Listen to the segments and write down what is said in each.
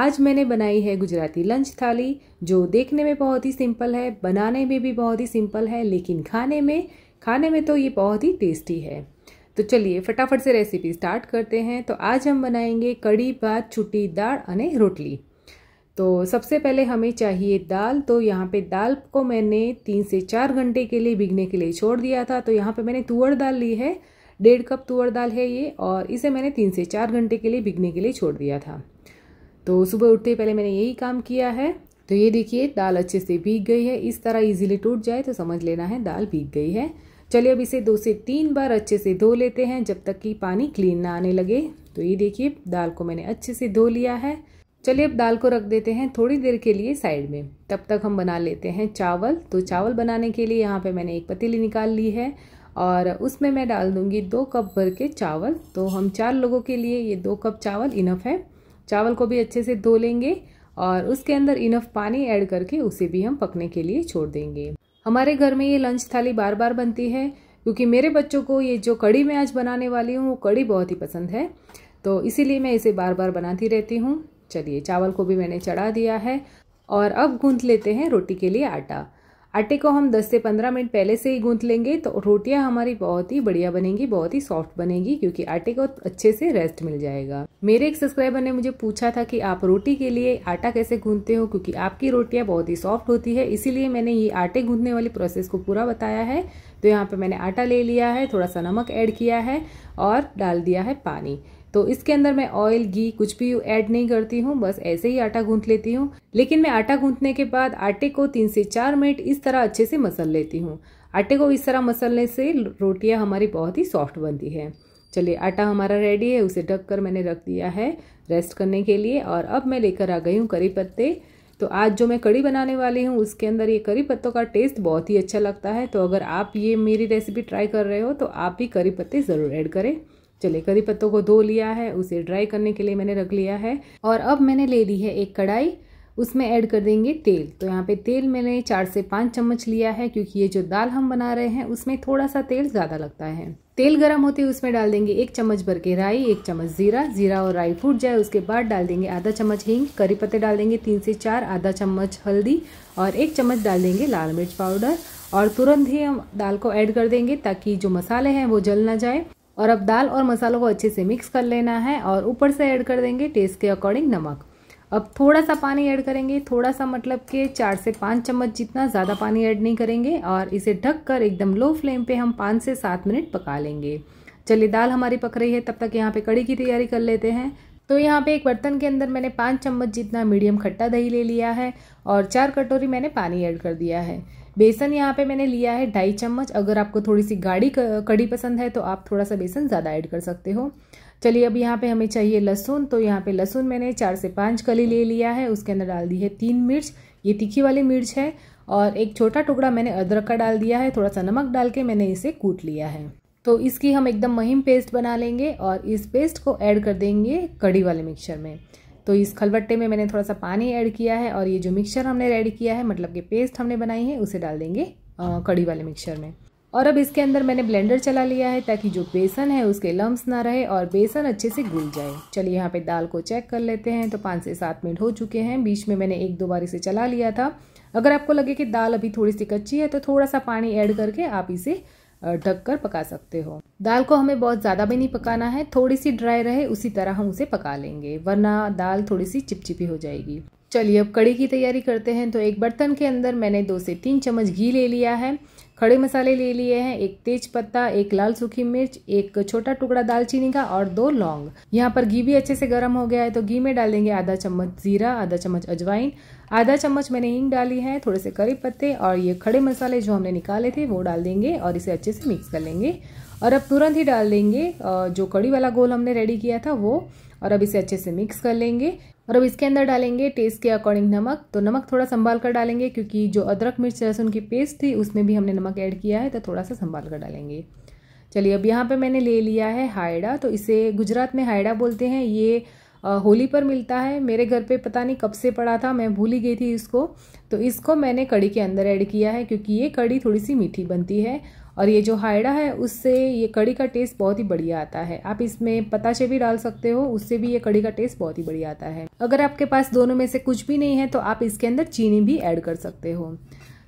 आज मैंने बनाई है गुजराती लंच थाली जो देखने में बहुत ही सिंपल है बनाने में भी बहुत ही सिंपल है लेकिन खाने में खाने में तो ये बहुत ही टेस्टी है तो चलिए फटाफट से रेसिपी स्टार्ट करते हैं तो आज हम बनाएंगे कड़ी भात छुट्टी दाल अने रोटली तो सबसे पहले हमें चाहिए दाल तो यहाँ पे दाल को मैंने तीन से चार घंटे के लिए भिगने के लिए छोड़ दिया था तो यहाँ पे मैंने तुअर दाल ली है डेढ़ कप तुअर दाल है ये और इसे मैंने तीन से चार घंटे के लिए भिगने के लिए छोड़ दिया था तो सुबह उठते पहले मैंने यही काम किया है तो ये देखिए दाल अच्छे से भीग गई है इस तरह इजीली टूट जाए तो समझ लेना है दाल भीग गई है चलिए अब इसे दो से तीन बार अच्छे से धो लेते हैं जब तक कि पानी क्लीन ना आने लगे तो ये देखिए दाल को मैंने अच्छे से धो लिया है चलिए अब दाल को रख देते हैं थोड़ी देर के लिए साइड में तब तक हम बना लेते हैं चावल तो चावल बनाने के लिए यहाँ पे मैंने एक पतीली निकाल ली है और उसमें मैं डाल दूँगी दो कप भर के चावल तो हम चार लोगों के लिए ये दो कप चावल इनफ है चावल को भी अच्छे से धो लेंगे और उसके अंदर इनफ पानी ऐड करके उसे भी हम पकने के लिए छोड़ देंगे हमारे घर में ये लंच थाली बार बार बनती है क्योंकि मेरे बच्चों को ये जो कड़ी मैं आज बनाने वाली हूँ वो कड़ी बहुत ही पसंद है तो इसीलिए मैं इसे बार बार बनाती रहती हूँ चलिए चावल को भी मैंने चढ़ा दिया है और अब गूंथ लेते हैं रोटी के लिए आटा आटे को हम 10 से 15 मिनट पहले से ही गूंथ लेंगे तो रोटियां हमारी बहुत ही बढ़िया बनेगी बहुत ही सॉफ्ट बनेगी क्योंकि आटे को अच्छे से रेस्ट मिल जाएगा मेरे एक सब्सक्राइबर ने मुझे पूछा था कि आप रोटी के लिए आटा कैसे गूंथते हो क्योंकि आपकी रोटियाँ बहुत ही सॉफ्ट होती है इसीलिए मैंने ये आटे गूंथने वाली प्रोसेस को पूरा बताया है तो यहाँ पर मैंने आटा ले लिया है थोड़ा सा नमक ऐड किया है और डाल दिया है पानी तो इसके अंदर मैं ऑयल घी कुछ भी ऐड नहीं करती हूँ बस ऐसे ही आटा गूंथ लेती हूँ लेकिन मैं आटा गूंथने के बाद आटे को तीन से चार मिनट इस तरह अच्छे से मसल लेती हूँ आटे को इस तरह मसलने से रोटियाँ हमारी बहुत ही सॉफ्ट बनती है चलिए आटा हमारा रेडी है उसे ढक कर मैंने रख दिया है रेस्ट करने के लिए और अब मैं लेकर आ गई हूँ करी पत्ते तो आज जो मैं कड़ी बनाने वाली हूँ उसके अंदर ये करी पत्तों का टेस्ट बहुत ही अच्छा लगता है तो अगर आप ये मेरी रेसिपी ट्राई कर रहे हो तो आप भी करी पत्ते ज़रूर ऐड करें चले करी पत्तों को धो लिया है उसे ड्राई करने के लिए मैंने रख लिया है और अब मैंने ले ली है एक कढ़ाई उसमें ऐड कर देंगे तेल तो यहाँ पे तेल मैंने चार से पाँच चम्मच लिया है क्योंकि ये जो दाल हम बना रहे हैं उसमें थोड़ा सा तेल ज़्यादा लगता है तेल गरम होते ही उसमें डाल देंगे एक चम्मच भर के राई एक चम्मच जीरा जीरा और राई फूट जाए उसके बाद डाल देंगे आधा चम्मच हिंग करी पत्ते डाल देंगे तीन से चार आधा चम्मच हल्दी और एक चम्मच डाल देंगे लाल मिर्च पाउडर और तुरंत ही हम दाल को ऐड कर देंगे ताकि जो मसाले हैं वो जल ना जाए और अब दाल और मसालों को अच्छे से मिक्स कर लेना है और ऊपर से ऐड कर देंगे टेस्ट के अकॉर्डिंग नमक अब थोड़ा सा पानी ऐड करेंगे थोड़ा सा मतलब कि चार से पाँच चम्मच जितना ज़्यादा पानी ऐड नहीं करेंगे और इसे ढक कर एकदम लो फ्लेम पे हम पाँच से सात मिनट पका लेंगे चलिए दाल हमारी पक रही है तब तक यहाँ पे कड़ी की तैयारी कर लेते हैं तो यहाँ पे एक बर्तन के अंदर मैंने पाँच चम्मच जितना मीडियम खट्टा दही ले लिया है और चार कटोरी मैंने पानी ऐड कर दिया है बेसन यहाँ पे मैंने लिया है ढाई चम्मच अगर आपको थोड़ी सी गाढ़ी कड़ी पसंद है तो आप थोड़ा सा बेसन ज़्यादा ऐड कर सकते हो चलिए अब यहाँ पे हमें चाहिए लहसुन तो यहाँ पे लहसुन मैंने चार से पाँच कली ले लिया है उसके अंदर डाल दी है तीन मिर्च ये तीखी वाली मिर्च है और एक छोटा टुकड़ा मैंने अदरक का डाल दिया है थोड़ा सा नमक डाल के मैंने इसे कूट लिया है तो इसकी हम एकदम महीम पेस्ट बना लेंगे और इस पेस्ट को ऐड कर देंगे कड़ी वाले मिक्सर में तो इस खलबट्टे में मैंने थोड़ा सा पानी ऐड किया है और ये जो मिक्सचर हमने रेडी किया है मतलब कि पेस्ट हमने बनाई है उसे डाल देंगे कड़ी वाले मिक्सचर में और अब इसके अंदर मैंने ब्लेंडर चला लिया है ताकि जो बेसन है उसके लम्ब ना रहे और बेसन अच्छे से घुल जाए चलिए यहाँ पे दाल को चेक कर लेते हैं तो पाँच से सात मिनट हो चुके हैं बीच में मैंने एक दो बार इसे चला लिया था अगर आपको लगे कि दाल अभी थोड़ी सी कच्ची है तो थोड़ा सा पानी ऐड करके आप इसे ढककर पका सकते हो दाल को हमें बहुत ज़्यादा भी नहीं पकाना है थोड़ी सी ड्राई रहे उसी तरह हम उसे पका लेंगे वरना दाल थोड़ी सी चिपचिपी हो जाएगी चलिए अब कड़ी की तैयारी करते हैं तो एक बर्तन के अंदर मैंने दो से तीन चम्मच घी ले लिया है खड़े मसाले ले लिए हैं एक तेज पत्ता एक लाल सूखी मिर्च एक छोटा टुकड़ा दालचीनी का और दो लौंग यहाँ पर घी भी अच्छे से गर्म हो गया है तो घी में डाल देंगे आधा चम्मच जीरा आधा चम्मच अजवाइन आधा चम्मच मैंने हिंग डाली है थोड़े से करी पत्ते और ये खड़े मसाले जो हमने निकाले थे वो डाल देंगे और इसे अच्छे से मिक्स कर लेंगे और अब तुरंत ही डाल देंगे जो कड़ी वाला गोल हमने रेडी किया था वो और अब इसे अच्छे से मिक्स कर लेंगे और अब इसके अंदर डालेंगे टेस्ट के अकॉर्डिंग नमक तो नमक थोड़ा संभाल कर डालेंगे क्योंकि जो अदरक मिर्च लहसुन की पेस्ट थी उसमें भी हमने नमक ऐड किया है तो थोड़ा सा संभाल कर डालेंगे चलिए अब यहाँ पर मैंने ले लिया है हायडा तो इसे गुजरात में हायडा बोलते हैं ये होली पर मिलता है मेरे घर पे पता नहीं कब से पड़ा था मैं भूल ही गई थी इसको तो इसको मैंने कड़ी के अंदर ऐड किया है क्योंकि ये कड़ी थोड़ी सी मीठी बनती है और ये जो हायड़ा है उससे ये कड़ी का टेस्ट बहुत ही बढ़िया आता है आप इसमें पताशे भी डाल सकते हो उससे भी ये कड़ी का टेस्ट बहुत ही बढ़िया आता है अगर आपके पास दोनों में से कुछ भी नहीं है तो आप इसके अंदर चीनी भी ऐड कर सकते हो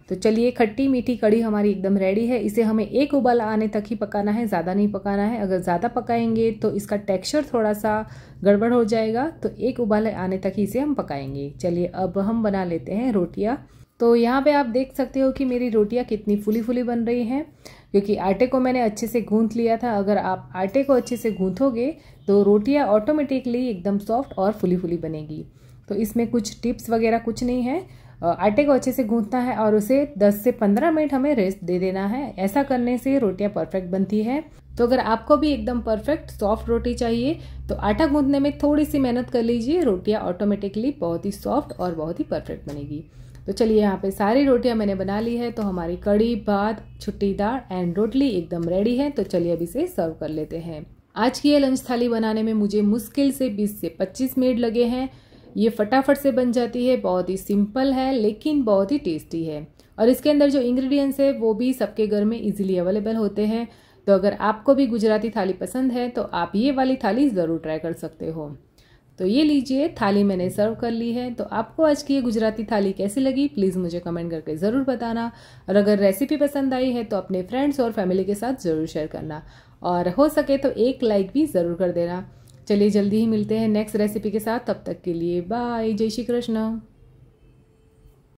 तो चलिए खट्टी मीठी कड़ी हमारी एकदम रेडी है इसे हमें एक उबाल आने तक ही पकाना है ज़्यादा नहीं पकाना है अगर ज़्यादा पकाएंगे तो इसका टेक्सचर थोड़ा सा गड़बड़ हो जाएगा तो एक उबाल आने तक ही इसे हम पकाएंगे चलिए अब हम बना लेते हैं रोटियाँ तो यहाँ पे आप देख सकते हो कि मेरी रोटियाँ कितनी फुली फुली बन रही हैं क्योंकि आटे को मैंने अच्छे से गूंथ लिया था अगर आप आटे को अच्छे से गूंथोगे तो रोटियाँ ऑटोमेटिकली एकदम सॉफ्ट और फुली फुली बनेगी तो इसमें कुछ टिप्स वगैरह कुछ नहीं है आटे को अच्छे से गूंथना है और उसे 10 से 15 मिनट हमें रेस्ट दे देना है ऐसा करने से रोटियां परफेक्ट बनती है तो अगर आपको भी एकदम परफेक्ट सॉफ्ट रोटी चाहिए तो आटा गूंथने में थोड़ी सी मेहनत कर लीजिए रोटियां ऑटोमेटिकली बहुत ही सॉफ्ट और बहुत ही परफेक्ट बनेगी तो चलिए यहाँ पे सारी रोटियाँ मैंने बना ली है तो हमारी कड़ी भात छुट्टीदार एंड रोटली एकदम रेडी है तो चलिए अब इसे सर्व कर लेते हैं आज की ये लंच थाली बनाने में मुझे मुश्किल से 20 से 25 मिनट लगे हैं ये फटाफट से बन जाती है बहुत ही सिंपल है लेकिन बहुत ही टेस्टी है और इसके अंदर जो इंग्रेडिएंट्स है वो भी सबके घर में इजीली अवेलेबल होते हैं तो अगर आपको भी गुजराती थाली पसंद है तो आप ये वाली थाली ज़रूर ट्राई कर सकते हो तो ये लीजिए थाली मैंने सर्व कर ली है तो आपको आज की ये गुजराती थाली कैसी लगी प्लीज़ मुझे कमेंट करके ज़रूर बताना और अगर रेसिपी पसंद आई है तो अपने फ्रेंड्स और फैमिली के साथ ज़रूर शेयर करना और हो सके तो एक लाइक भी ज़रूर कर देना चलिए जल्दी ही मिलते हैं नेक्स्ट रेसिपी के साथ तब तक के लिए बाय जय श्री कृष्ण